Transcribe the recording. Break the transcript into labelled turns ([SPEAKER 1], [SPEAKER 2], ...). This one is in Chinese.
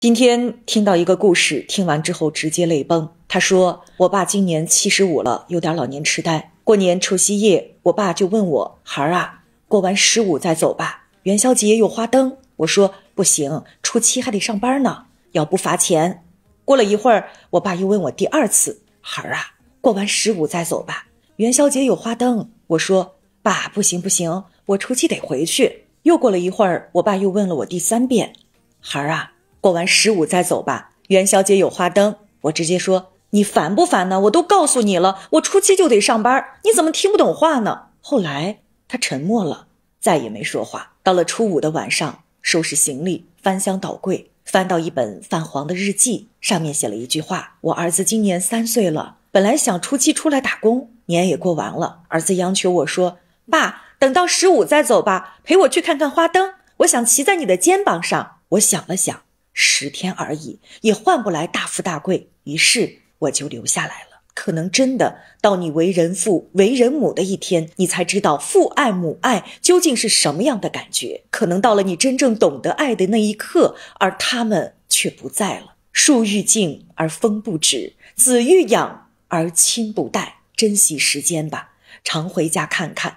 [SPEAKER 1] 今天听到一个故事，听完之后直接泪崩。他说：“我爸今年七十五了，有点老年痴呆。过年除夕夜，我爸就问我：‘孩儿啊，过完十五再走吧，元宵节有花灯。’我说：‘不行，初七还得上班呢，要不罚钱。’过了一会儿，我爸又问我第二次：‘孩儿啊，过完十五再走吧，元宵节有花灯。’我说：‘爸，不行不行，我初七得回去。’又过了一会儿，我爸又问了我第三遍：‘孩儿啊。’过完十五再走吧。元宵节有花灯，我直接说你烦不烦呢？我都告诉你了，我初七就得上班，你怎么听不懂话呢？后来他沉默了，再也没说话。到了初五的晚上，收拾行李，翻箱倒柜，翻到一本泛黄的日记，上面写了一句话：“我儿子今年三岁了，本来想初七出来打工，年也过完了。儿子央求我说，爸，等到十五再走吧，陪我去看看花灯，我想骑在你的肩膀上。”我想了想。十天而已，也换不来大富大贵。于是我就留下来了。可能真的到你为人父、为人母的一天，你才知道父爱、母爱究竟是什么样的感觉。可能到了你真正懂得爱的那一刻，而他们却不在了。树欲静而风不止，子欲养而亲不待。珍惜时间吧，常回家看看。